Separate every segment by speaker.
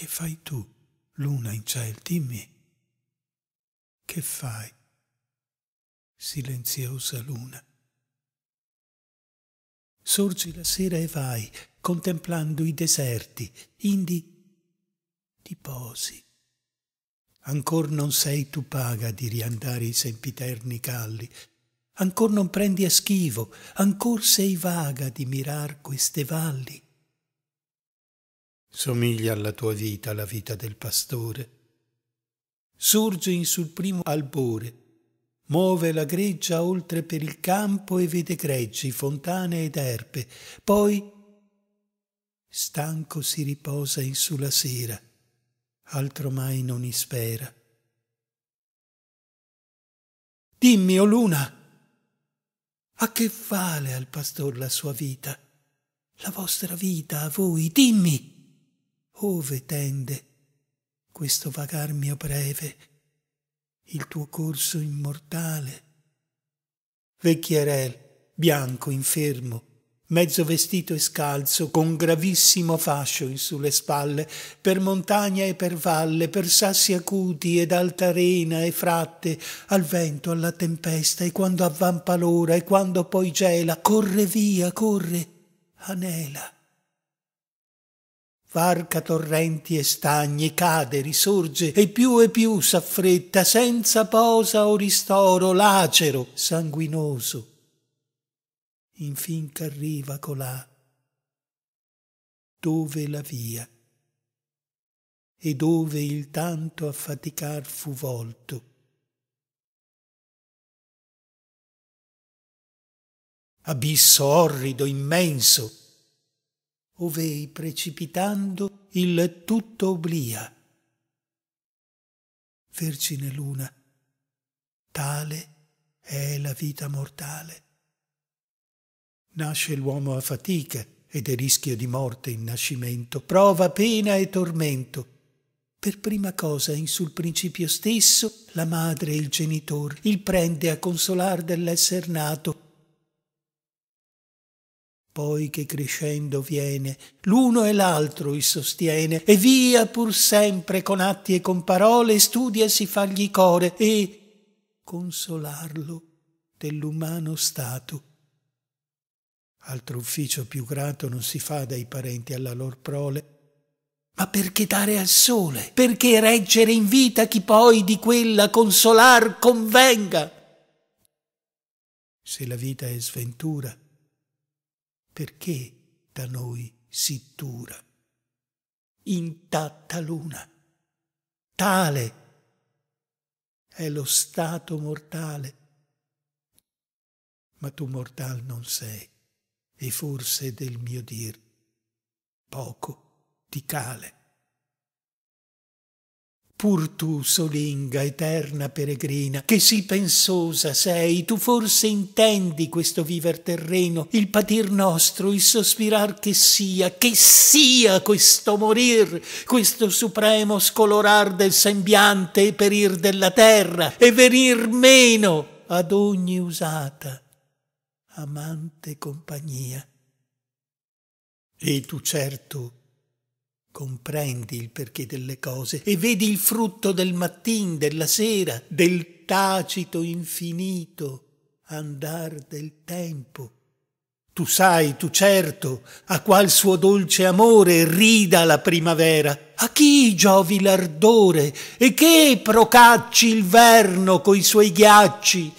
Speaker 1: Che fai tu, luna in ciel, dimmi? Che fai, silenziosa luna? Sorgi la sera e vai, contemplando i deserti, indi ti posi. Ancor non sei tu paga di riandare i sempiterni calli, ancor non prendi a schivo, ancor sei vaga di mirar queste valli. Somiglia alla tua vita la vita del pastore. Surge in sul primo albore, muove la greggia oltre per il campo e vede greggi, fontane ed erbe, poi stanco si riposa in sulla sera, altro mai non ispera. Dimmi, o oh luna, a che vale al pastor la sua vita, la vostra vita a voi, dimmi! ove tende questo vagar mio breve, il tuo corso immortale? Vecchierel, bianco, infermo, mezzo vestito e scalzo, con gravissimo fascio in sulle spalle, per montagna e per valle, per sassi acuti ed alta rena e fratte, al vento, alla tempesta, e quando avvampa l'ora, e quando poi gela, corre via, corre, anela varca torrenti e stagni, cade, risorge e più e più s'affretta, senza posa o ristoro, lacero, sanguinoso. Infin ch'arriva colà, dove la via e dove il tanto affaticar fu volto. Abisso orrido, immenso, ovei precipitando il tutto oblia. Vergine luna, tale è la vita mortale. Nasce l'uomo a fatica ed è rischio di morte in nascimento, prova pena e tormento. Per prima cosa in sul principio stesso la madre e il genitor il prende a consolar dell'esser nato poi che crescendo viene, l'uno e l'altro il sostiene, e via pur sempre con atti e con parole studia si fargli core e consolarlo dell'umano stato. Altro ufficio più grato non si fa dai parenti alla lor prole, ma perché dare al sole, perché reggere in vita chi poi di quella consolar convenga. Se la vita è sventura, perché da noi si dura. Intatta luna, tale è lo stato mortale. Ma tu mortal non sei, e forse del mio dir poco ti cale. Pur tu, solinga, eterna peregrina, che sì pensosa sei, tu forse intendi questo viver terreno, il patir nostro, il sospirar che sia, che sia questo morir, questo supremo scolorar del sembiante e perir della terra, e venir meno ad ogni usata, amante compagnia. E tu certo Comprendi il perché delle cose e vedi il frutto del mattin, della sera, del tacito infinito andar del tempo. Tu sai, tu certo, a qual suo dolce amore rida la primavera, a chi giovi l'ardore e che procacci il verno coi suoi ghiacci.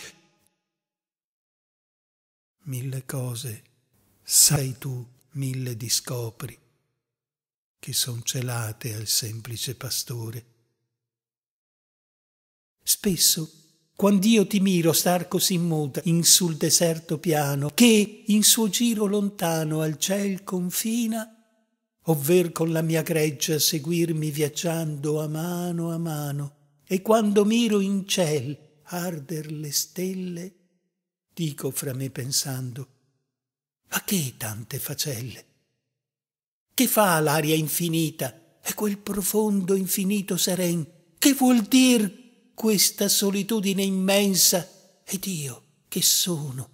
Speaker 1: Mille cose sai tu, mille discopri che son celate al semplice pastore. Spesso, quand'io ti miro star così muta in sul deserto piano, che in suo giro lontano al ciel confina, ovver con la mia greggia seguirmi viaggiando a mano a mano, e quando miro in ciel arder le stelle, dico fra me pensando, ma che tante facelle? Che fa l'aria infinita e quel profondo infinito seren? Che vuol dir questa solitudine immensa ed io che sono?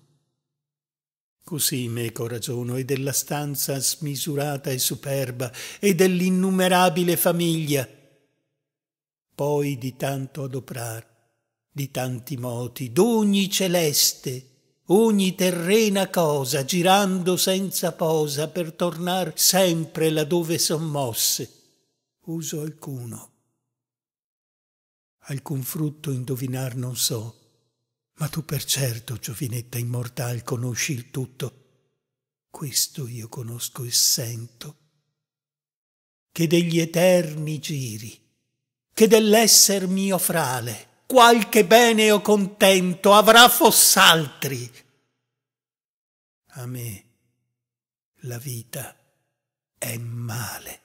Speaker 1: Così meco ragiono e della stanza smisurata e superba e dell'innumerabile famiglia. Poi di tanto adoprar, di tanti moti, d'ogni celeste, ogni terrena cosa girando senza posa per tornar sempre laddove son mosse uso alcuno alcun frutto indovinar non so ma tu per certo giovinetta immortal conosci il tutto questo io conosco e sento che degli eterni giri che dell'esser mio frale qualche bene o contento avrà foss'altri. A me la vita è male.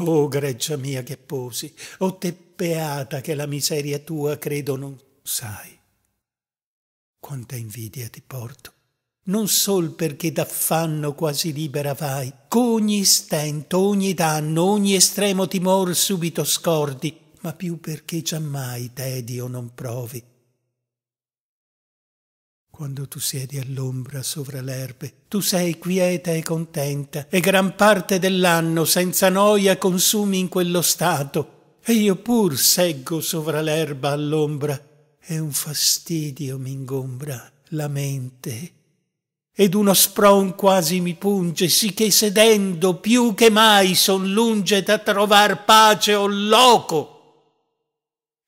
Speaker 1: O oh, greggia mia che posi, o oh, te beata che la miseria tua credo non sai. Quanta invidia ti porto, non sol perché d'affanno quasi libera vai, ch'ogni stento, ogni danno, ogni estremo timor subito scordi, ma più perché giammai tedio non provi. Quando tu siedi all'ombra sovra l'erbe, tu sei quieta e contenta, e gran parte dell'anno senza noia consumi in quello stato, e io pur seggo sovra l'erba all'ombra, e un fastidio m'ingombra la mente ed uno spron quasi mi punge, sicché sedendo più che mai son lunge da trovar pace o loco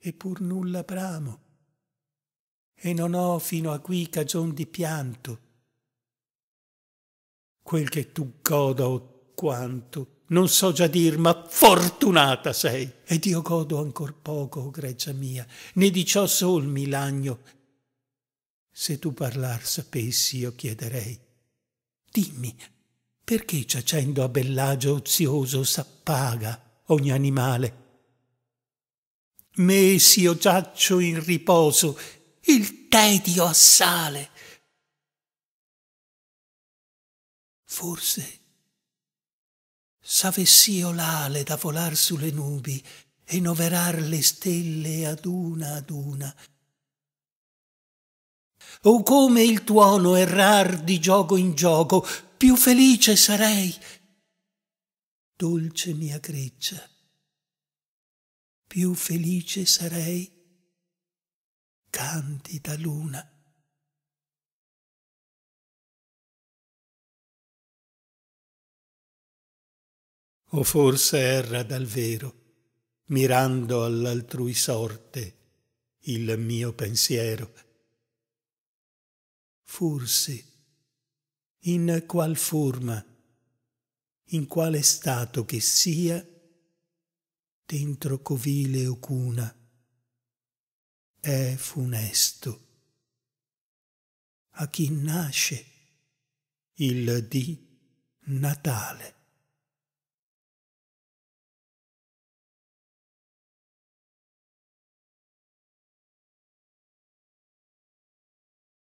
Speaker 1: e pur nulla bramo. E non ho fino a qui cagion di pianto. Quel che tu goda o quanto, non so già dir, ma fortunata sei. Ed io godo ancor poco, o greggia mia, né di ciò sol mi lagno. Se tu parlar sapessi, io chiederei. Dimmi, perché giacendo a bellagio ozioso s'appaga ogni animale Mesio giaccio in riposo, il tedio assale. Forse s'avess'io l'ale da volar sulle nubi e noverar le stelle ad una ad una, o come il tuono errar di gioco in gioco, più felice sarei. Dolce mia greccia, più felice sarei. Candida luna. O forse erra dal vero, mirando all'altrui sorte, il mio pensiero. Forse, in qual forma, in quale stato che sia, dentro covile o cuna, è funesto. A chi nasce il di Natale.